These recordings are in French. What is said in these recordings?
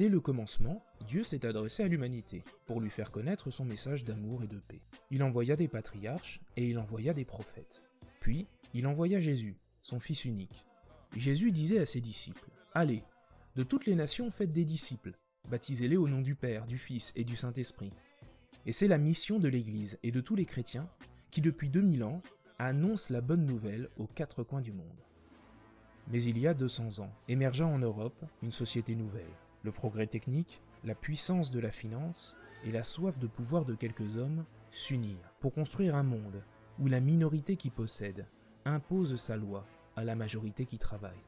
Dès le commencement, Dieu s'est adressé à l'humanité pour lui faire connaître son message d'amour et de paix. Il envoya des patriarches et il envoya des prophètes. Puis, il envoya Jésus, son Fils unique. Jésus disait à ses disciples, Allez, de toutes les nations faites des disciples, baptisez-les au nom du Père, du Fils et du Saint-Esprit. Et c'est la mission de l'Église et de tous les chrétiens qui, depuis 2000 ans, annonce la bonne nouvelle aux quatre coins du monde. Mais il y a 200 ans, émergea en Europe une société nouvelle, le progrès technique, la puissance de la finance et la soif de pouvoir de quelques hommes s'unirent pour construire un monde où la minorité qui possède impose sa loi à la majorité qui travaille.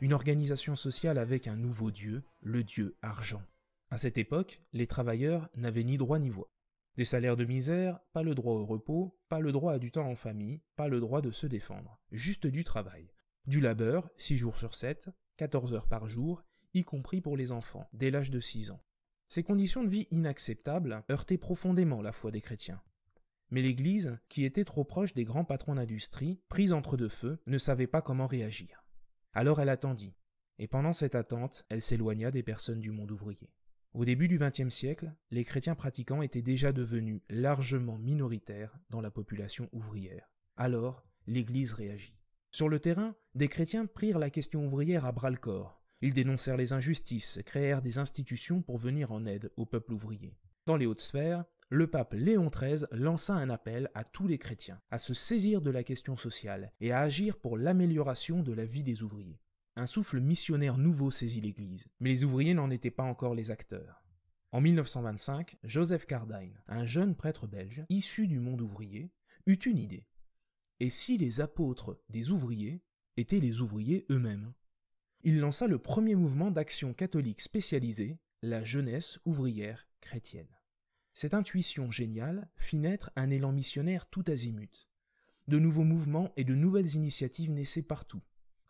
Une organisation sociale avec un nouveau dieu, le dieu argent. À cette époque, les travailleurs n'avaient ni droit ni voix. Des salaires de misère, pas le droit au repos, pas le droit à du temps en famille, pas le droit de se défendre, juste du travail. Du labeur, 6 jours sur 7, 14 heures par jour, y compris pour les enfants, dès l'âge de 6 ans. Ces conditions de vie inacceptables heurtaient profondément la foi des chrétiens. Mais l'Église, qui était trop proche des grands patrons d'industrie, prise entre deux feux, ne savait pas comment réagir. Alors elle attendit, et pendant cette attente, elle s'éloigna des personnes du monde ouvrier. Au début du XXe siècle, les chrétiens pratiquants étaient déjà devenus largement minoritaires dans la population ouvrière. Alors, l'Église réagit. Sur le terrain, des chrétiens prirent la question ouvrière à bras-le-corps, ils dénoncèrent les injustices, créèrent des institutions pour venir en aide au peuple ouvrier. Dans les hautes sphères, le pape Léon XIII lança un appel à tous les chrétiens à se saisir de la question sociale et à agir pour l'amélioration de la vie des ouvriers. Un souffle missionnaire nouveau saisit l'Église, mais les ouvriers n'en étaient pas encore les acteurs. En 1925, Joseph Cardine, un jeune prêtre belge, issu du monde ouvrier, eut une idée. Et si les apôtres des ouvriers étaient les ouvriers eux-mêmes il lança le premier mouvement d'action catholique spécialisé, la jeunesse ouvrière chrétienne. Cette intuition géniale fit naître un élan missionnaire tout azimut. De nouveaux mouvements et de nouvelles initiatives naissaient partout.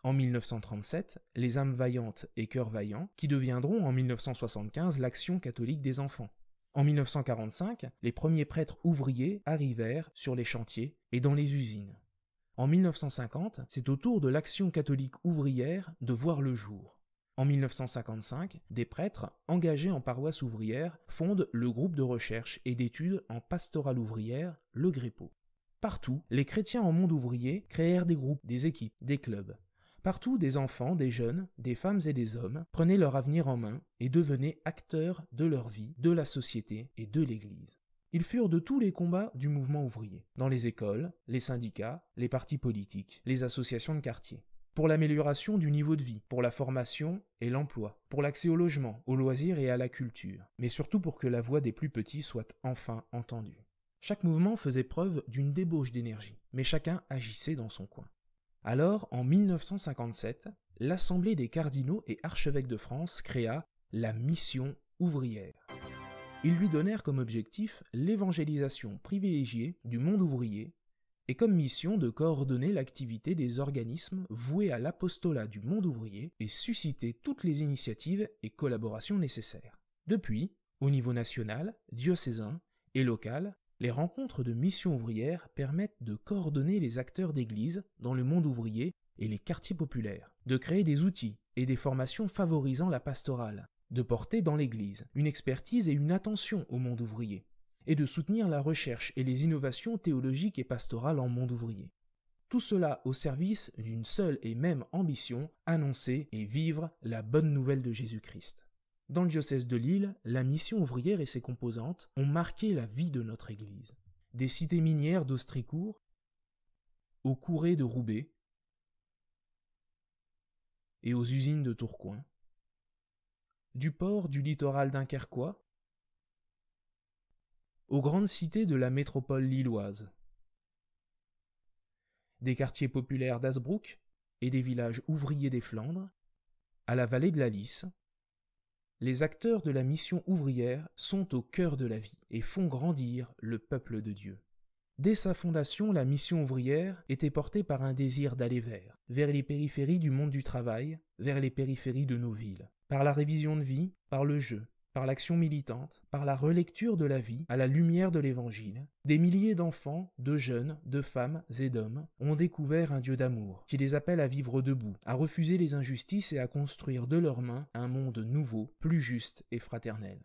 En 1937, les âmes vaillantes et cœurs vaillants, qui deviendront en 1975 l'action catholique des enfants. En 1945, les premiers prêtres ouvriers arrivèrent sur les chantiers et dans les usines. En 1950, c'est au tour de l'action catholique ouvrière de voir le jour. En 1955, des prêtres engagés en paroisse ouvrière fondent le groupe de recherche et d'études en pastorale ouvrière, le GREPO. Partout, les chrétiens en monde ouvrier créèrent des groupes, des équipes, des clubs. Partout, des enfants, des jeunes, des femmes et des hommes prenaient leur avenir en main et devenaient acteurs de leur vie, de la société et de l'Église. Ils furent de tous les combats du mouvement ouvrier, dans les écoles, les syndicats, les partis politiques, les associations de quartier pour l'amélioration du niveau de vie, pour la formation et l'emploi, pour l'accès au logement, aux loisirs et à la culture, mais surtout pour que la voix des plus petits soit enfin entendue. Chaque mouvement faisait preuve d'une débauche d'énergie, mais chacun agissait dans son coin. Alors, en 1957, l'Assemblée des cardinaux et archevêques de France créa la Mission ouvrière. Ils lui donnèrent comme objectif l'évangélisation privilégiée du monde ouvrier et comme mission de coordonner l'activité des organismes voués à l'apostolat du monde ouvrier et susciter toutes les initiatives et collaborations nécessaires. Depuis, au niveau national, diocésain et local, les rencontres de missions ouvrières permettent de coordonner les acteurs d'église dans le monde ouvrier et les quartiers populaires, de créer des outils et des formations favorisant la pastorale, de porter dans l'Église une expertise et une attention au monde ouvrier, et de soutenir la recherche et les innovations théologiques et pastorales en monde ouvrier. Tout cela au service d'une seule et même ambition, annoncer et vivre la bonne nouvelle de Jésus-Christ. Dans le diocèse de Lille, la mission ouvrière et ses composantes ont marqué la vie de notre Église. Des cités minières d'Austricourt, aux courées de Roubaix et aux usines de Tourcoing, du port du littoral dunkerquois aux grandes cités de la métropole lilloise, des quartiers populaires d'Asbrook et des villages ouvriers des Flandres, à la vallée de la Lys, les acteurs de la mission ouvrière sont au cœur de la vie et font grandir le peuple de Dieu. Dès sa fondation, la mission ouvrière était portée par un désir d'aller vers, vers les périphéries du monde du travail, vers les périphéries de nos villes par la révision de vie, par le jeu, par l'action militante, par la relecture de la vie à la lumière de l'Évangile, des milliers d'enfants, de jeunes, de femmes et d'hommes ont découvert un Dieu d'amour qui les appelle à vivre debout, à refuser les injustices et à construire de leurs mains un monde nouveau, plus juste et fraternel.